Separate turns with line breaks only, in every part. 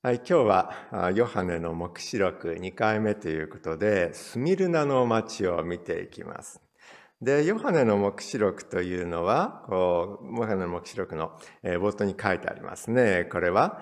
はい、今日はヨハネの黙示録2回目ということでスミルナの町を見ていきます。でヨハネの黙示録というのはこうヨハネの黙示録の、冒頭に書いてありますねこれは、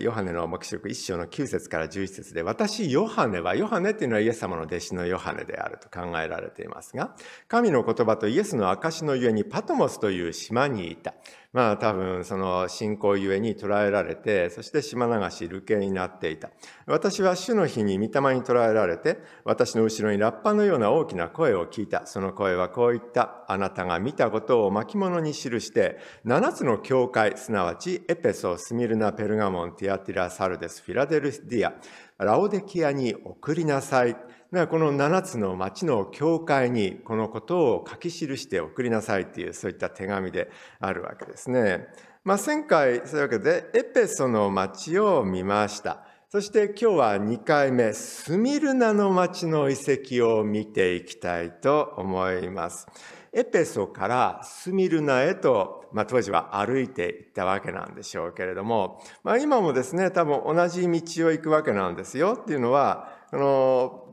ヨハネの黙示録1章の9節から11節で「私ヨハネはヨハネ」というのはイエス様の弟子のヨハネであると考えられていますが神の言葉とイエスの証のゆえにパトモスという島にいたまあ多分その信仰ゆえに捕らえられて、そして島流し、流刑になっていた。私は主の日に御霊に捕らえられて、私の後ろにラッパのような大きな声を聞いた。その声はこう言った。あなたが見たことを巻物に記して、七つの教会、すなわちエペソ、スミルナ、ペルガモン、ティアティラ、サルデス、フィラデルディア、ラオデキアに送りなさい。だからこの7つの町の教会にこのことを書き記して送りなさいというそういった手紙であるわけですね。まあ、前回そういうわけでエペソの町を見ました。そして今日は2回目スミルナの町の遺跡を見ていきたいと思います。エペソからスミルナへと、まあ、当時は歩いていったわけなんでしょうけれども、まあ、今もですね多分同じ道を行くわけなんですよっていうのはあの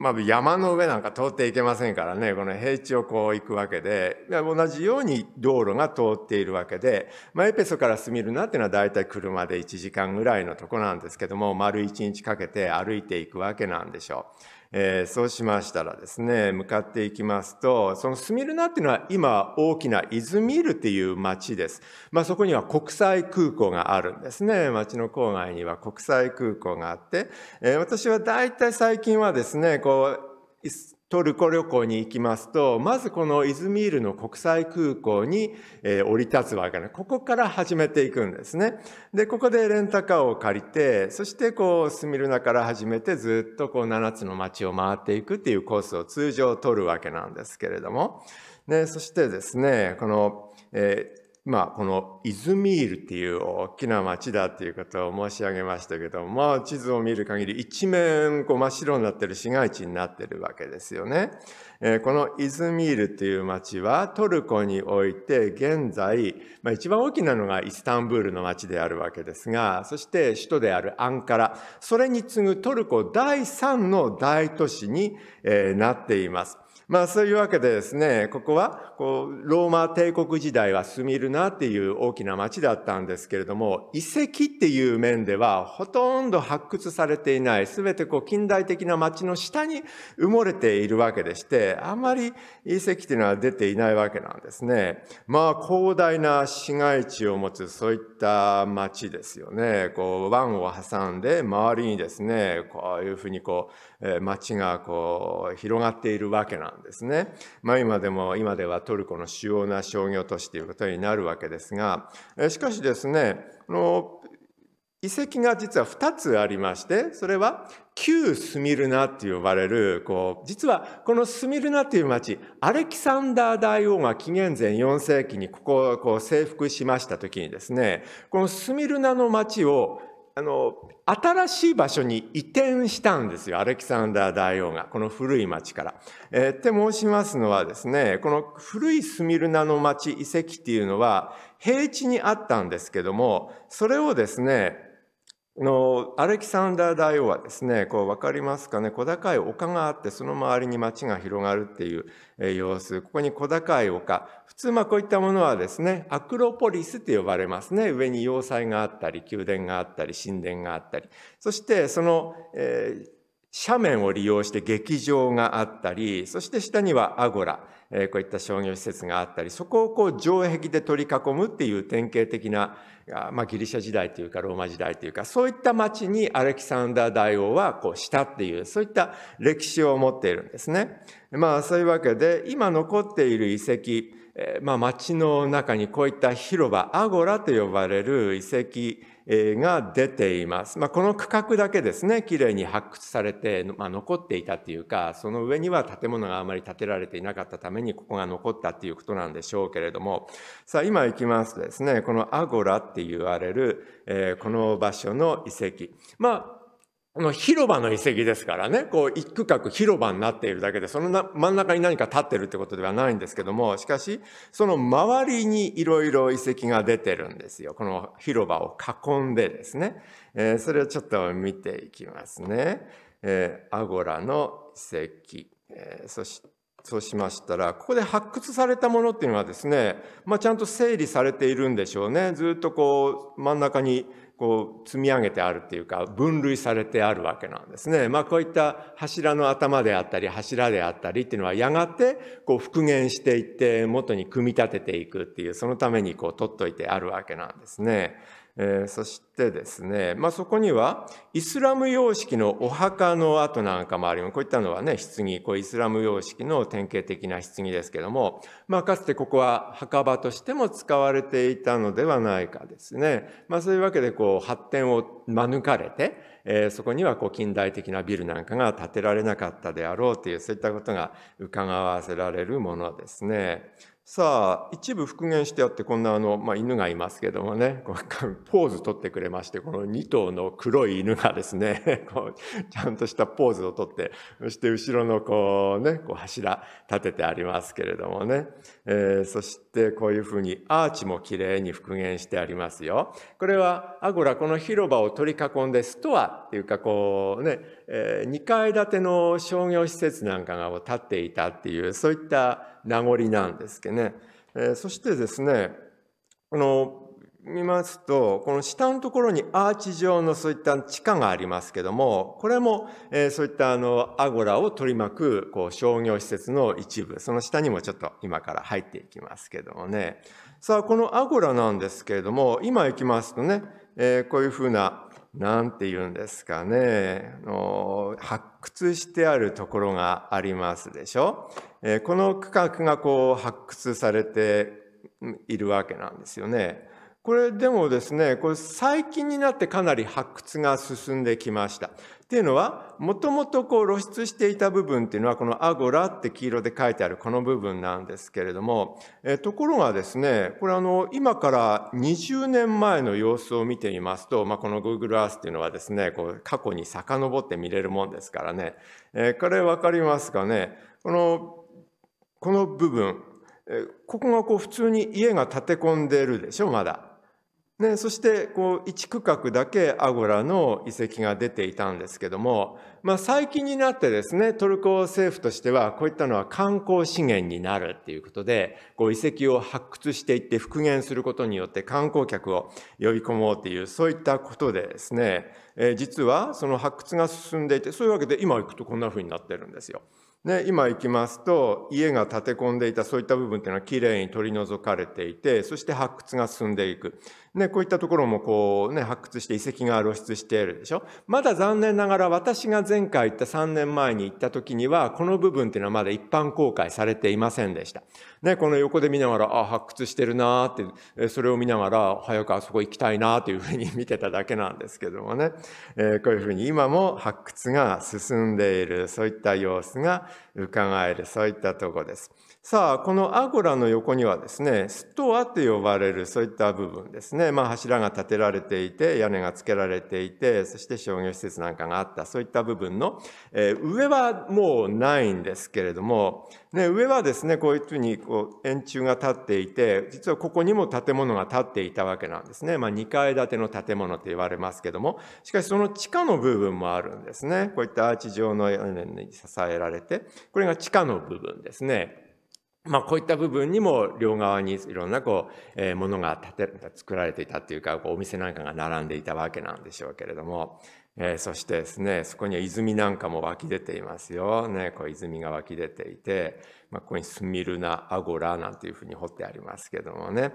まあ、山の上なんか通っていけませんからね、この平地をこう行くわけで、同じように道路が通っているわけで、まあ、エペソからスミルナっていうのは大体車で1時間ぐらいのとこなんですけども、丸1日かけて歩いていくわけなんでしょう。えー、そうしましたらですね、向かっていきますと、そのスミルナっていうのは今大きなイズミールっていう町です。まあそこには国際空港があるんですね。町の郊外には国際空港があって、えー、私は大体最近はですね、こう、トルコ旅行に行きますと、まずこのイズミールの国際空港に、え降り立つわけね。ここから始めていくんですね。で、ここでレンタカーを借りて、そしてこう、スミルナから始めてずっとこう、7つの街を回っていくっていうコースを通常取るわけなんですけれども。ね、そしてですね、この、えまあ、このイズミールっていう大きな町だっていうことを申し上げましたけど、まあ、地図を見る限り一面こう真っ白になってる市街地になってるわけですよね。えー、このイズミールっていう町はトルコにおいて現在、まあ、一番大きなのがイスタンブールの町であるわけですが、そして首都であるアンカラ、それに次ぐトルコ第3の大都市に、えー、なっています。まあそういうわけでですね、ここはこうローマ帝国時代はスミルナっていう大きな町だったんですけれども、遺跡っていう面ではほとんど発掘されていない、すべてこう近代的な町の下に埋もれているわけでして、あんまり遺跡っていうのは出ていないわけなんですね。まあ広大な市街地を持つそういった町ですよね。こう湾を挟んで周りにですね、こういうふうにこう街がこう広がっているわけなんです。ですね。まあ、今でも、今ではトルコの主要な商業都市ということになるわけですが、しかしですね、の遺跡が実は2つありまして、それは旧スミルナって呼ばれる、こう、実はこのスミルナという町、アレキサンダー大王が紀元前4世紀にここをこう征服しました時にですね、このスミルナの町をあの新しい場所に移転したんですよアレキサンダー大王がこの古い町から。えー、って申しますのはですねこの古いスミルナの町遺跡っていうのは平地にあったんですけどもそれをですねのアレキサンダー大王はですねこう分かりますかね小高い丘があってその周りに町が広がるっていう様子ここに小高い丘普通まあこういったものはですねアクロポリスって呼ばれますね上に要塞があったり宮殿があったり神殿があったりそしてその、えー斜面を利用して劇場があったり、そして下にはアゴラ、えこういった商業施設があったり、そこをこう城壁で取り囲むっていう典型的な、まあ、ギリシャ時代というかローマ時代というか、そういった町にアレキサンダー大王はこうしたっていう、そういった歴史を持っているんですね。まあそういうわけで、今残っている遺跡、まあ、町の中にこういった広場、アゴラと呼ばれる遺跡が出ています。まあ、この区画だけですね、きれいに発掘されて、まあ、残っていたっていうか、その上には建物があまり建てられていなかったために、ここが残ったということなんでしょうけれども、さあ、今行きますとですね、このアゴラって言われる、えー、この場所の遺跡。まあの広場の遺跡ですからね、こう一区画広場になっているだけで、そのな真ん中に何か立ってるってことではないんですけども、しかし、その周りにいろいろ遺跡が出てるんですよ。この広場を囲んでですね。えー、それをちょっと見ていきますね。えー、アゴラの遺跡。えー、そしそうしましたら、ここで発掘されたものっていうのはですね、まあ、ちゃんと整理されているんでしょうね。ずっとこう、真ん中にこう積み上げてあるっていうか分類されてあるわけなんですね。まあこういった柱の頭であったり柱であったりっていうのはやがてこう復元していって元に組み立てていくっていうそのためにこう取っといてあるわけなんですね。えー、そしてですね、まあ、そこにはイスラム様式のお墓の跡なんかもありこういったのはね棺こうイスラム様式の典型的な棺ですけども、まあ、かつてここは墓場としても使われていたのではないかですね、まあ、そういうわけでこう発展を免れて、えー、そこにはこう近代的なビルなんかが建てられなかったであろうというそういったことが伺わせられるものですね。さあ、一部復元してあって、こんなあの、まあ、犬がいますけどもね、ポーズ取ってくれまして、この2頭の黒い犬がですね、こう、ちゃんとしたポーズを取って、そして後ろのこうね、こう柱立ててありますけれどもね、えー、そしてこういうふうにアーチもきれいに復元してありますよ。これは、アゴラ、この広場を取り囲んでストアっていうかこうね、え2階建ての商業施設なんかが建っていたっていうそういった名残なんですけどね、えそしてですねこの見ますとこの下のところにアーチ状のそういった地下がありますけどもこれも、えそういったあのアゴラを取り巻くこう商業施設の一部その下にもちょっと今から入っていきますけどもねさあこのアゴラなんですけれども今行きますとね、えこういうふうな何て言うんですかね発掘してあるところがありますでしょ、えこの区画がこう発掘されているわけなんですよね。これでもですねこれ最近になってかなり発掘が進んできましたっていうのは、もともとこう露出していた部分っていうのは、このアゴラって黄色で書いてあるこの部分なんですけれども、えところがですね、これあの、今から20年前の様子を見てみますと、まあ、この Google Earth っていうのはですね、こう過去に遡って見れるもんですからね、えこれわかりますかね。この、この部分、えここがこう普通に家が建て込んでるでしょ、まだ。ね、そしてこう1区画だけアゴラの遺跡が出ていたんですけども、まあ、最近になってですねトルコ政府としてはこういったのは観光資源になるっていうことでこう遺跡を発掘していって復元することによって観光客を呼び込もうっていうそういったことでですね、えー、実はその発掘が進んでいてそういうわけで今行くとこんな風になってるんですよ。ね、今行きますと家が建て込んでいたそういった部分っていうのはきれいに取り除かれていてそして発掘が進んでいくね、こういったところもこうね、発掘して遺跡が露出しているでしょまだ残念ながら私が前回行った3年前に行った時には、この部分っていうのはまだ一般公開されていませんでした。ね、この横で見ながら、あ、発掘してるなって、それを見ながら、早くあそこ行きたいなというふうに見てただけなんですけどもね、えー、こういうふうに今も発掘が進んでいる、そういった様子が伺える、そういったとこです。さあ、このアゴラの横にはですね、ストアと呼ばれるそういった部分ですね。まあ柱が建てられていて、屋根がつけられていて、そして商業施設なんかがあった、そういった部分の、えー、上はもうないんですけれども、ね、上はですね、こういうふうにこう円柱が立っていて、実はここにも建物が建っていたわけなんですね。まあ2階建ての建物と言われますけども、しかしその地下の部分もあるんですね。こういったアーチ状の屋根に支えられて、これが地下の部分ですね。まあ、こういった部分にも両側にいろんなこう、えー、ものが建て作られていたっていうかこうお店なんかが並んでいたわけなんでしょうけれども、えー、そしてですねそこには泉なんかも湧き出ていますよ、ね、こう泉が湧き出ていて、まあ、ここにスミルナ・アゴラなんていうふうに彫ってありますけどもね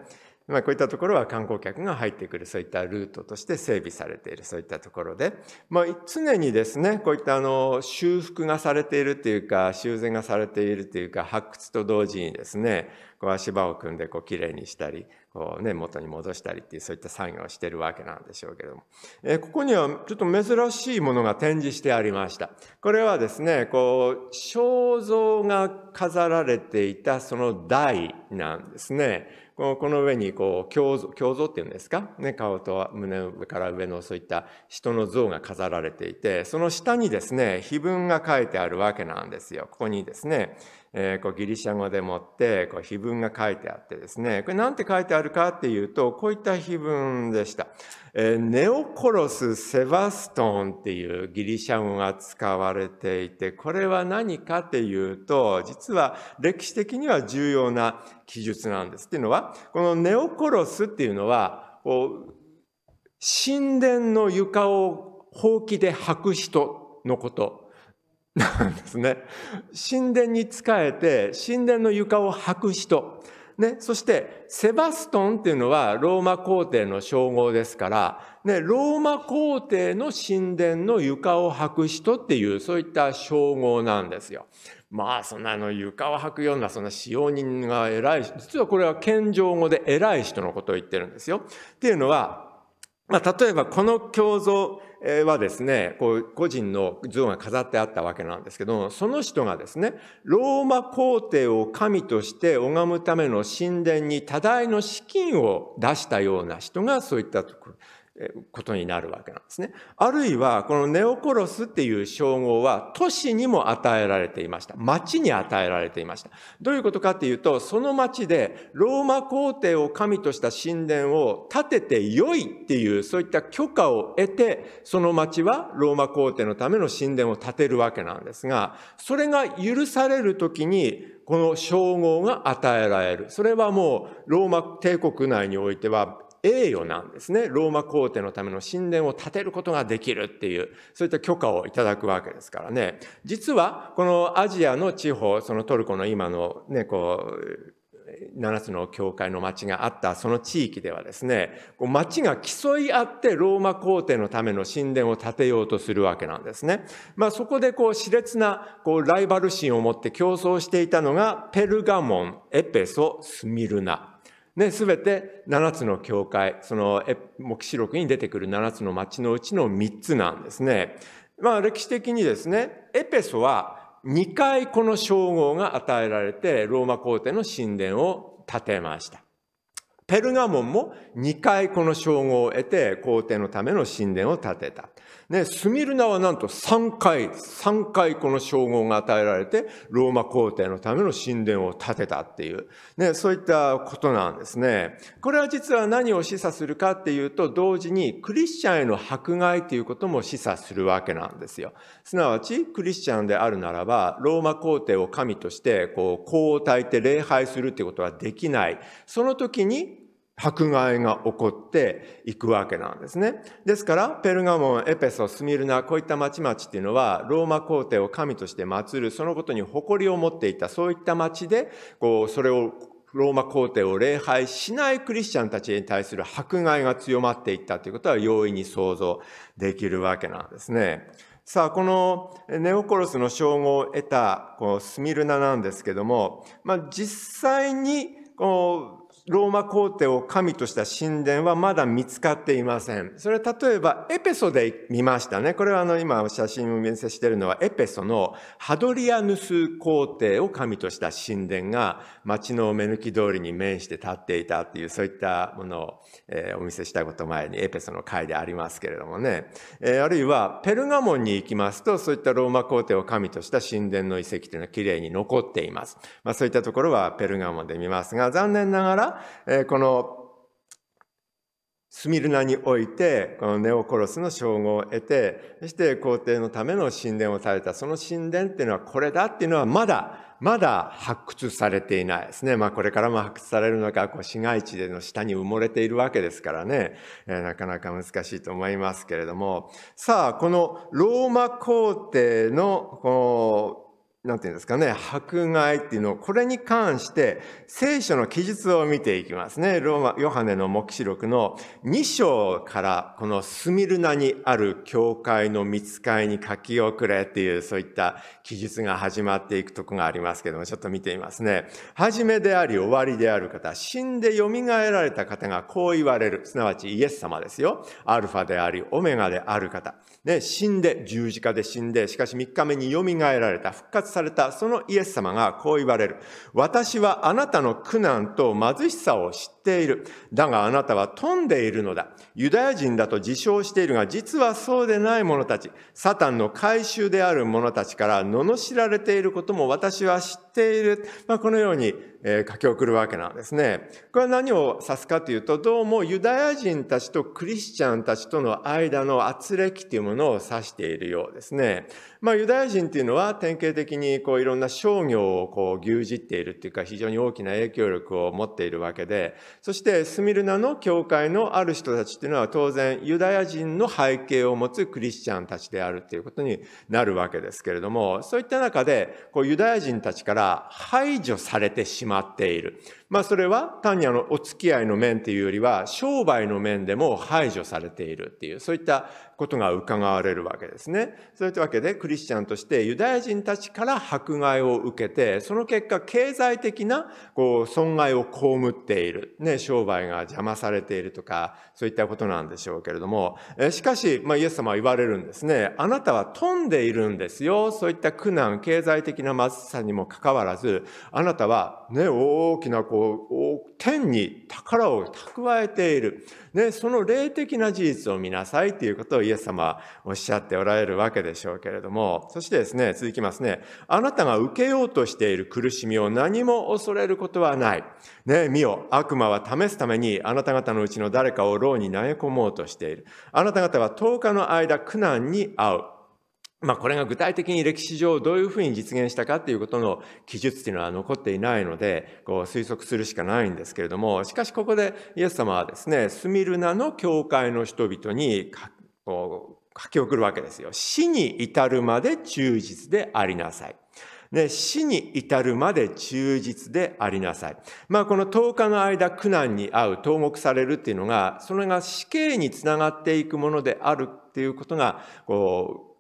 まあ、こういったところは観光客が入ってくる、そういったルートとして整備されている、そういったところで、まあ、常にですね、こういったあの、修復がされているというか、修繕がされているというか、発掘と同時にですね、こう足場を組んで、こう、れいにしたり、こうね、元に戻したりっていう、そういった作業をしてるわけなんでしょうけども。えここにはちょっと珍しいものが展示してありました。これはですね、こう、肖像が飾られていたその台なんですね。この上にこう胸像っていうんですか、ね、顔と胸から上のそういった人の像が飾られていてその下にですね碑文が書いてあるわけなんですよ。ここにですねえー、こうギリシャ語でもってこう碑文が書いてあってですねこれ何て書いてあるかっていうとこういった碑文でした、えー、ネオコロス・セバストンっていうギリシャ語が使われていてこれは何かっていうと実は歴史的には重要な記述なんですっていうのはこのネオコロスっていうのは神殿の床をほうきで履く人のことなんですね。神殿に仕えて、神殿の床を履く人。ね、そして、セバストンっていうのはローマ皇帝の称号ですから、ね、ローマ皇帝の神殿の床を履く人っていう、そういった称号なんですよ。まあ、そんなの床を履くような、そんな使用人が偉い、実はこれは謙譲語で偉い人のことを言ってるんですよ。っていうのは、まあ、例えばこの教像、はですね、こう個人の像が飾ってあったわけなんですけども、その人がですね、ローマ皇帝を神として拝むための神殿に多大の資金を出したような人がそういったところ、ことになるわけなんですね。あるいは、このネオコロスっていう称号は都市にも与えられていました。町に与えられていました。どういうことかっていうと、その町でローマ皇帝を神とした神殿を建てて良いっていう、そういった許可を得て、その町はローマ皇帝のための神殿を建てるわけなんですが、それが許されるときに、この称号が与えられる。それはもうローマ帝国内においては栄誉なんですね。ローマ皇帝のための神殿を建てることができるっていう、そういった許可をいただくわけですからね。実は、このアジアの地方、そのトルコの今のね、こう、7つの教会の町があったその地域ではですね、町が競い合ってローマ皇帝のための神殿を建てようとするわけなんですね。まあ、そこでこう熾烈なこうライバル心を持って競争していたのがペルガモン、エペソ、スミルナね、すべて7つの教会、その、黙示録に出てくる7つの町のうちの3つなんですね。まあ、歴史的にですね、エペソは2回この称号が与えられて、ローマ皇帝の神殿を建てました。ペルガモンも2回この称号を得て、皇帝のための神殿を建てた。ね、スミルナはなんと3回、3回この称号が与えられて、ローマ皇帝のための神殿を建てたっていう、ね、そういったことなんですね。これは実は何を示唆するかっていうと、同時にクリスチャンへの迫害ということも示唆するわけなんですよ。すなわち、クリスチャンであるならば、ローマ皇帝を神として、こう、皇を焚いて礼拝するということはできない。その時に迫害が起こっていくわけなんですね。ですから、ペルガモン、エペソ、スミルナ、こういった町々っていうのは、ローマ皇帝を神として祀る、そのことに誇りを持っていた、そういった町で、こう、それをローマ皇帝を礼拝しないクリスチャンたちに対する迫害が強まっていったということは容易に想像できるわけなんですね。さあ、このネオコロスの称号を得たこのスミルナなんですけども、まあ、実際にこうローマ皇帝を神とした神殿はまだ見つかっていません。それは例えばエペソで見ましたね。これはあの今写真を見せしているのはエペソのハドリアヌス皇帝を神とした神殿が町の目抜き通りに面して立っていたっていうそういったものを、えお見せしたこと前にエペソの回でありますけれどもね。えあるいはペルガモンに行きますとそういったローマ皇帝を神とした神殿の遺跡というのはきれいに残っています。まあそういったところはペルガモンで見ますが残念ながらこのスミルナにおいてこのネオコロスの称号を得てそして皇帝のための神殿をされたその神殿っていうのはこれだっていうのはまだまだ発掘されていないですね。まあこれからも発掘されるのか、こう市街地での下に埋もれているわけですからね、えなかなか難しいと思いますけれども。さあ、このローマ皇帝のこのなんていうんですかね、迫害っていうのを、これに関して聖書の記述を見ていきますね。ローマ、ヨハネの黙示録の2章から、このスミルナにある教会の見つかに書き遅れっていう、そういった記述が始まっていくとこがありますけども、ちょっと見てみますね。初めであり終わりである方、死んで蘇られた方がこう言われる。すなわちイエス様ですよ。アルファであり、オメガである方。ね、死んで、十字架で死んで、しかし3日目に蘇られた、復活されたそのイエス様がこう言われる。私はあなたの苦難と貧しさを知っている。だがあなたは富んでいるのだ。ユダヤ人だと自称しているが、実はそうでない者たち、サタンの回収である者たちから罵られていることも私は知っている。ている。まあ、このように、えー、書き送るわけなんですね。これは何を指すかというと、どうもユダヤ人たちとクリスチャンたちとの間の圧力というものを指しているようですね。まあ、ユダヤ人っていうのは典型的にこういろんな商業をこう牛耳っているっていうか非常に大きな影響力を持っているわけで、そしてスミルナの教会のある人たちっていうのは当然ユダヤ人の背景を持つクリスチャンたちであるということになるわけですけれども、そういった中でこうユダヤ人たちから排除されてしまっている。まあ、それは単にあのお付き合いの面というよりは商売の面でも排除されているっていうそういったことが伺われるわけですね。そういったわけでクリスチャンとしてユダヤ人たちから迫害を受けてその結果経済的なこう損害を被っている、ね、商売が邪魔されているとかそういったことなんでしょうけれどもしかし、まあ、イエス様は言われるんですねあなたは富んでいるんですよそういった苦難経済的な貧しさにもかかわらずあなたは、ね、大きなここう、天に宝を蓄えている。ね、その霊的な事実を見なさいっていうことをイエス様はおっしゃっておられるわけでしょうけれども、そしてですね、続きますね。あなたが受けようとしている苦しみを何も恐れることはない。ね、見よ、悪魔は試すためにあなた方のうちの誰かを牢に投げ込もうとしている。あなた方は10日の間苦難に遭う。まあこれが具体的に歴史上どういうふうに実現したかっていうことの記述っていうのは残っていないので、こう推測するしかないんですけれども、しかしここでイエス様はですね、スミルナの教会の人々に書き送るわけですよ。死に至るまで忠実でありなさい。ね、死に至るまで忠実でありなさい。まあ、この10日の間苦難に遭う、投獄されるっていうのが、それが死刑につながっていくものであるっていうことが、こう、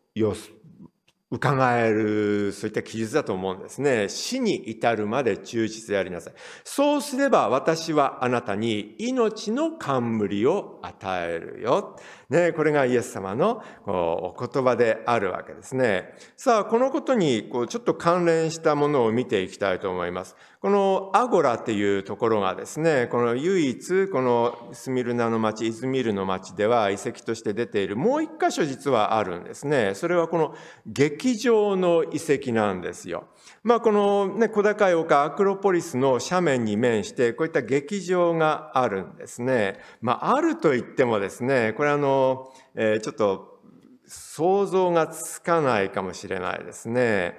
伺える、そういった記述だと思うんですね。死に至るまで忠実でありなさい。そうすれば私はあなたに命の冠を与えるよ。ね、これがイエス様のお言葉であるわけですね。さあ、このことにこうちょっと関連したものを見ていきたいと思います。このアゴラっていうところがですね、この唯一、このスミルナの町、イズミルの町では遺跡として出ているもう一箇所実はあるんですね。それはこの劇場の遺跡なんですよ。まあ、この、ね、小高い丘アクロポリスの斜面に面して、こういった劇場があるんですね。まあ、あると言ってもですね、これあの、えー、ちょっと想像がつかないかもしれないですね。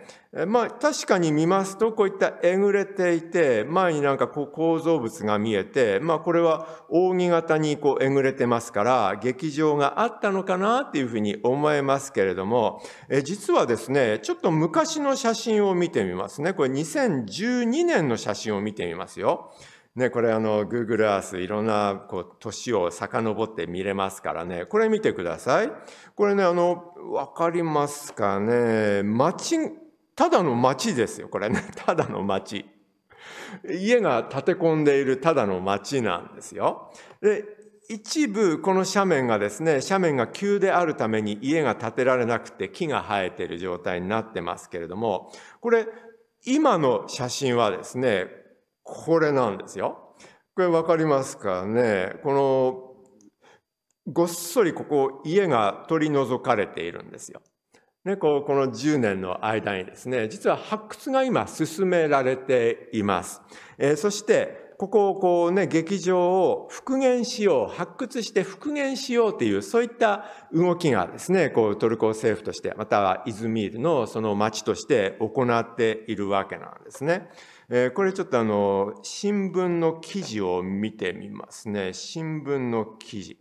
まあ確かに見ますとこういったえぐれていて前になんかこう構造物が見えてまあこれは扇形にこうえぐれてますから劇場があったのかなっていうふうに思えますけれどもえ実はですねちょっと昔の写真を見てみますねこれ2012年の写真を見てみますよ。ね、これあの Google Earth いろんなこう年を遡って見れますからね。これ見てください。これね、あの、わかりますかね。街、ただの街ですよ、これね。ただの街。家が建て込んでいるただの街なんですよ。で、一部この斜面がですね、斜面が急であるために家が建てられなくて木が生えている状態になってますけれども、これ、今の写真はですね、これなんですよ。これ分かりますかねこのごっそりここ家が取り除かれているんですよ。ね、ここの10年の間にですね、実は発掘が今進められています。えー、そして、ここをこうね、劇場を復元しよう、発掘して復元しようという、そういった動きがですね、こうトルコ政府として、またはイズミールのその町として行っているわけなんですね。えー、これちょっとあの新聞の記事を見てみますね。新聞の記事。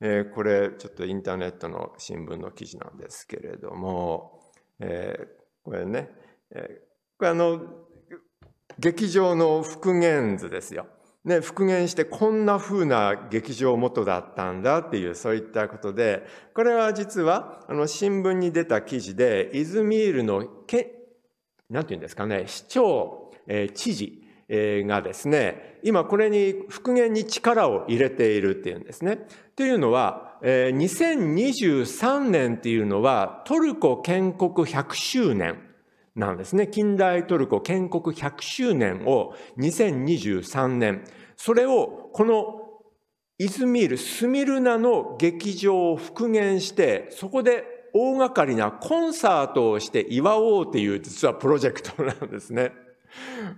えー、これちょっとインターネットの新聞の記事なんですけれども、えー、これね、えこれあの劇場の復元図ですよ。ね、復元してこんな風な劇場元だったんだっていうそういったことでこれは実はあの新聞に出た記事でイズミールのけなんていうんですかね市長え知事、えがですね、今これに復元に力を入れているっていうんですね。というのは、え2023年っていうのはトルコ建国100周年なんですね。近代トルコ建国100周年を2023年。それをこのイズミール、スミルナの劇場を復元して、そこで大掛かりなコンサートをして祝おうという実はプロジェクトなんですね。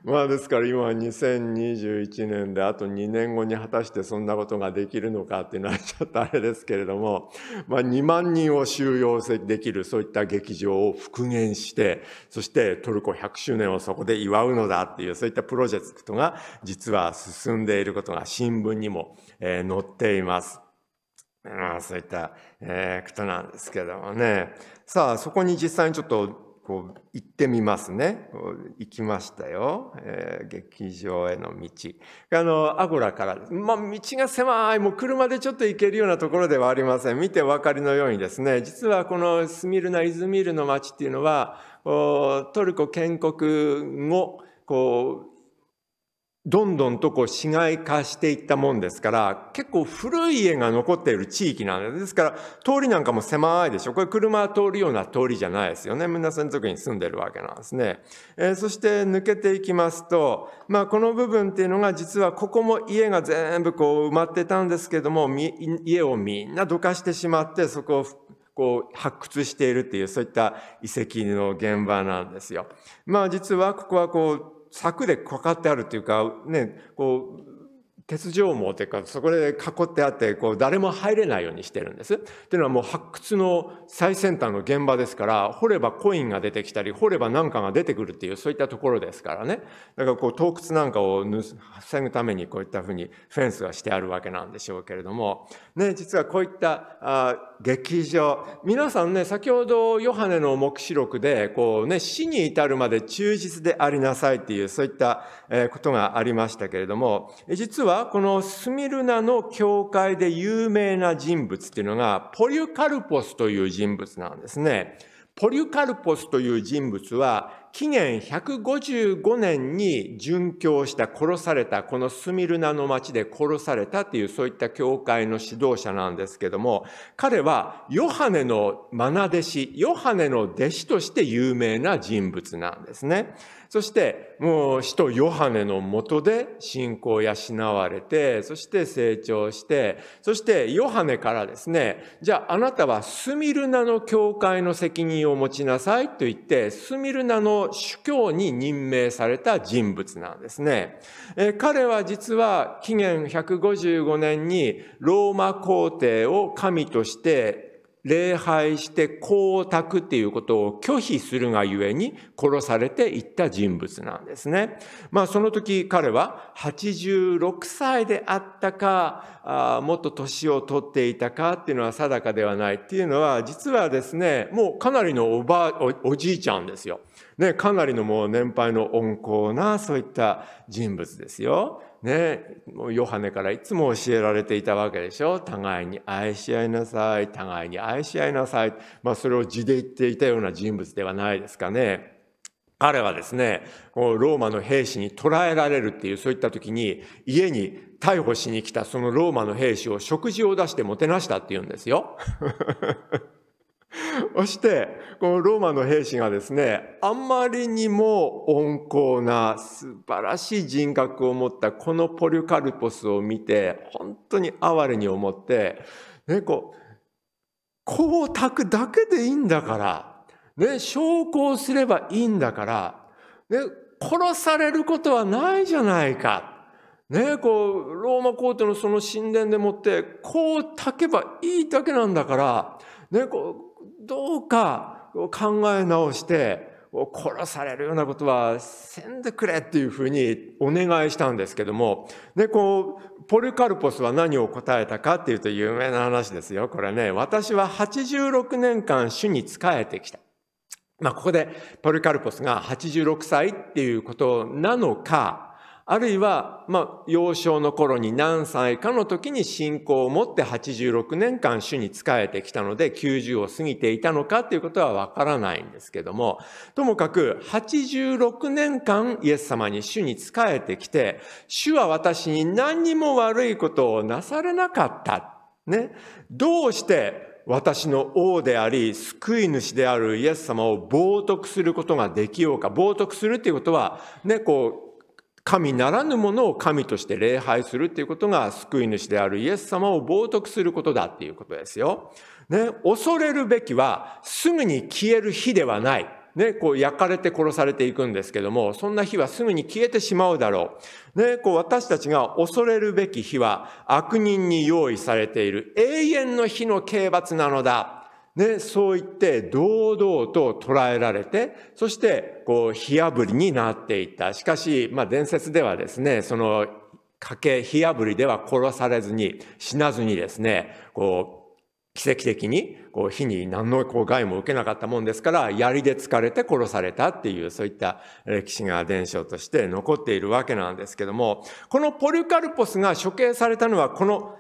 まあですから今は2021年であと2年後に果たしてそんなことができるのかってなっちゃったあれですけれども、まあ、2万人を収容できるそういった劇場を復元してそしてトルコ100周年をそこで祝うのだっていうそういったプロジェクトが実は進んでいることが新聞にも、え載っています。まあ、そういった、えー、ことなんですけどもね。さあ、そこに実際にちょっとこう行ってみますね。行きましたよ。えー、劇場への道。あの、アゴラから、まあ、道が狭い、もう車でちょっと行けるようなところではありません。見てお分かりのようにですね、実はこのスミルナ、イズミールの街っていうのは、トルコ建国後、こう、どんどんとこう市街化していったもんですから、結構古い家が残っている地域なんです。ですから、通りなんかも狭いでしょ。これ車通るような通りじゃないですよね。皆さんの時に住んでるわけなんですね。えー、そして抜けていきますと、まあこの部分っていうのが実はここも家が全部こう埋まってたんですけども、家をみんなどかしてしまって、そこをこう発掘しているっていう、そういった遺跡の現場なんですよ。まあ実はここはこう、柵でかかってあるっていうか、ね、こう、鉄条網というか、そこで囲ってあって、こう、誰も入れないようにしてるんです。っていうのはもう発掘の最先端の現場ですから、掘ればコインが出てきたり、掘れば何かが出てくるっていう、そういったところですからね。だからこう、洞窟なんかを防ぐために、こういったふうにフェンスがしてあるわけなんでしょうけれども、ね、実はこういった、あ劇場。皆さんね、先ほどヨハネの黙示録で、こうね、死に至るまで忠実でありなさいっていう、そういったことがありましたけれども、実はこのスミルナの教会で有名な人物っていうのが、ポリュカルポスという人物なんですね。ポリュカルポスという人物は、紀元155年に殉教した殺されたこのスミルナの町で殺されたっていうそういった教会の指導者なんですけども彼はヨハネの愛弟子ヨハネの弟子として有名な人物なんですね。そしてもう使徒ヨハネのもとで信仰を養われて、そして成長して、そしてヨハネからですね、じゃああなたはスミルナの教会の責任を持ちなさいと言って、スミルナの主教に任命された人物なんですね。え彼は実は紀元155年にローマ皇帝を神として礼拝して光沢っていうことを拒否するがゆえに殺されていった人物なんですね。まあその時彼は86歳であったか、もっと年を取っていたかっていうのは定かではないっていうのは実はですね、もうかなりのおばおじいちゃんですよ。ね、かなりのもう年配の温厚なそういった人物ですよ。ね、ヨハネからいつも教えられていたわけでしょ。互いに愛し合いなさい、互いに愛し合いなさい。まあ、それを字で言っていたような人物ではないですかね。彼はですね、ローマの兵士に捕らえられるっていう、そういった時に、家に逮捕しに来たそのローマの兵士を食事を出してもてなしたっていうんですよ。そして、このローマの兵士がですね、あまりにも温厚な素晴らしい人格を持ったこのポリュカルポスを見て、本当に哀れに思って、ね、こう、光沢だけでいいんだから、ね、証拠をすればいいんだから、ね、殺されることはないじゃないか。ね、こう、ローマ皇帝のその神殿でもって、こう炊けばいいだけなんだから、ね、こう、どうか考え直して、殺されるようなことはせんでくれっていうふうにお願いしたんですけども、で、こう、ポルカルポスは何を答えたかっていうと有名な話ですよ。これね、私は86年間主に仕えてきた。まあ、ここでポルカルポスが86歳っていうことなのか、あるいは、まあ、幼少の頃に何歳かの時に信仰を持って86年間主に仕えてきたので、90を過ぎていたのかということはわからないんですけども、ともかく、86年間イエス様に主に仕えてきて、主は私に何にも悪いことをなされなかった。ね。どうして私の王であり、救い主であるイエス様を冒涜することができようか。冒涜するっていうことは、ね、こう、神ならぬものを神として礼拝するっていうことが救い主であるイエス様を冒涜することだっていうことですよ。ね、恐れるべきはすぐに消える火ではない。ね、こう焼かれて殺されていくんですけども、そんな火はすぐに消えてしまうだろう。ね、こう私たちが恐れるべき火は悪人に用意されている永遠の火の刑罰なのだ。ね、そう言って堂々と捉えられて、そしてこう火あぶりになっていった。しかし、まあ、伝説ではですね、その家計、火あぶりでは殺されずに死なずにですね、こう奇跡的にこう火に何のこう害も受けなかったもんですから槍で疲れて殺されたっていうそういった歴史が伝承として残っているわけなんですけどもこのポリュカルポスが処刑されたのはこの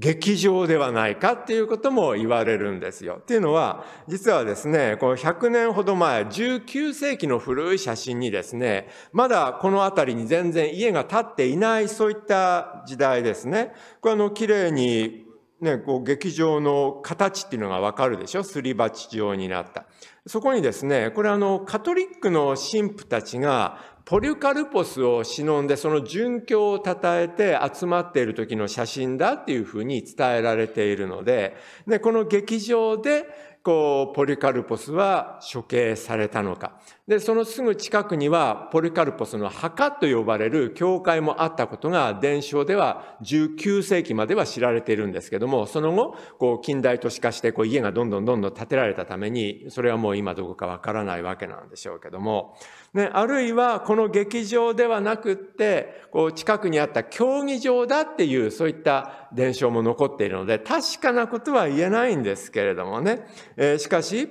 劇場ではないかっていうことも言われるんですよ。っていうのは、実はですね、この100年ほど前、19世紀の古い写真にですね、まだこの辺りに全然家が建っていないそういった時代ですね。これあの、綺麗にね、こう劇場の形っていうのがわかるでしょすり鉢状になった。そこにですね、これあの、カトリックの神父たちがポリュカルポスを忍んでその殉教を称えて集まっている時の写真だっていうふうに伝えられているので、でこの劇場でこうポリュカルポスは処刑されたのか。で、そのすぐ近くには、ポリカルポスの墓と呼ばれる教会もあったことが、伝承では19世紀までは知られているんですけども、その後、こう、近代都市化して、こう、家がどんどんどんどん建てられたために、それはもう今どこかわからないわけなんでしょうけども、ね、あるいは、この劇場ではなくって、こう、近くにあった競技場だっていう、そういった伝承も残っているので、確かなことは言えないんですけれどもね、えー、しかし、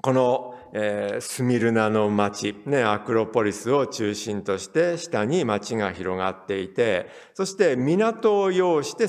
この、えー、スミルナの町、ね、アクロポリスを中心として下に町が広がっていて、そして港を要して栄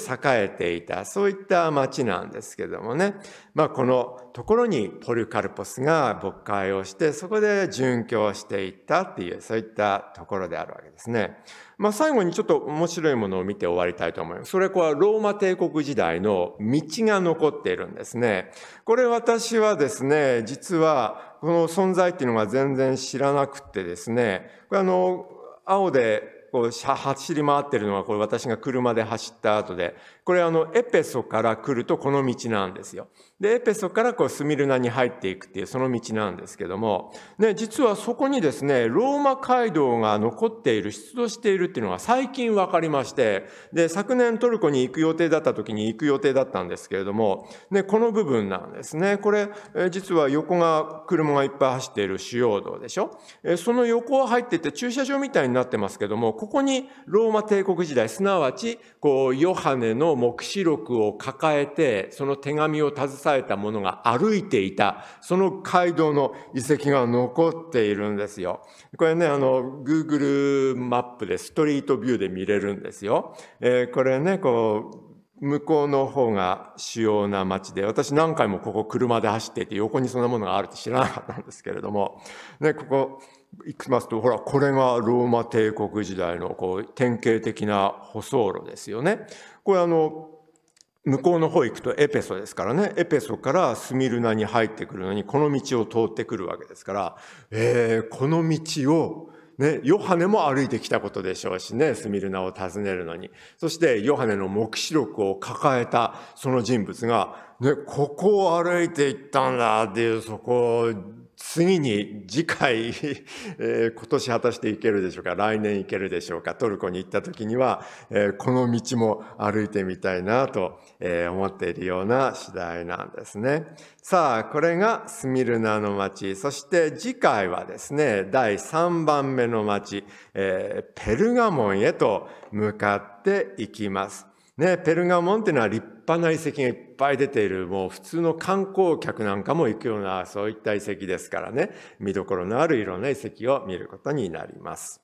えていた、そういった町なんですけどもね、まあ、このところにポルカルポスが墓会をして、そこで殉教していったっていう、そういったところであるわけですね。まあ、最後にちょっと面白いものを見て終わりたいと思います。それはローマ帝国時代の道が残っているんですね。これ私はですね、実はこの存在っていうのが全然知らなくてですね、これあの、青でこう走り回ってるのはこれ私が車で走った後でこれあの、エペソから来るとこの道なんですよ。で、エペソからこうスミルナに入っていくっていうその道なんですけども、ね、実はそこにですね、ローマ街道が残っている、出土しているっていうのが最近分かりまして、で、昨年トルコに行く予定だった時に行く予定だったんですけれども、ね、この部分なんですね。これ、実は横が車がいっぱい走っている主要道でしょ。その横を入ってて駐車場みたいになってますけども、ここにローマ帝国時代、すなわち、こう、ヨハネのの黙示録を抱えて、その手紙を携えた者が歩いていた、その街道の遺跡が残っているんですよ。これね、あの、Google マップでストリートビューで見れるんですよ。えー、これね、こう、向こうの方が主要な街で、私何回もここ車で走っていて、横にそんなものがあるって知らなかったんですけれども、ね、ここ行きますと、ほら、これがローマ帝国時代のこう典型的な舗装路ですよね。これあの向こうの方行くとエペソですからねエペソからスミルナに入ってくるのにこの道を通ってくるわけですから、えー、この道をね、ヨハネも歩いてきたことでしょうしね、スミルナを訪ねるのに。そして、ヨハネの黙示録を抱えたその人物が、ね、ここを歩いていったんだっていう、そこを次に次回、えー、今年果たしていけるでしょうか、来年いけるでしょうか、トルコに行った時には、えー、この道も歩いてみたいなと、えー、思っているような次第なんですね。さあ、これがスミルナの町。そして次回はですね、第3番目の町、えペルガモンへと向かっていきます。ね、ペルガモンっていうのは立派ぱな遺跡がいっぱい出ている、もう普通の観光客なんかも行くような、そういった遺跡ですからね、見どころのあるいろんな遺跡を見ることになります。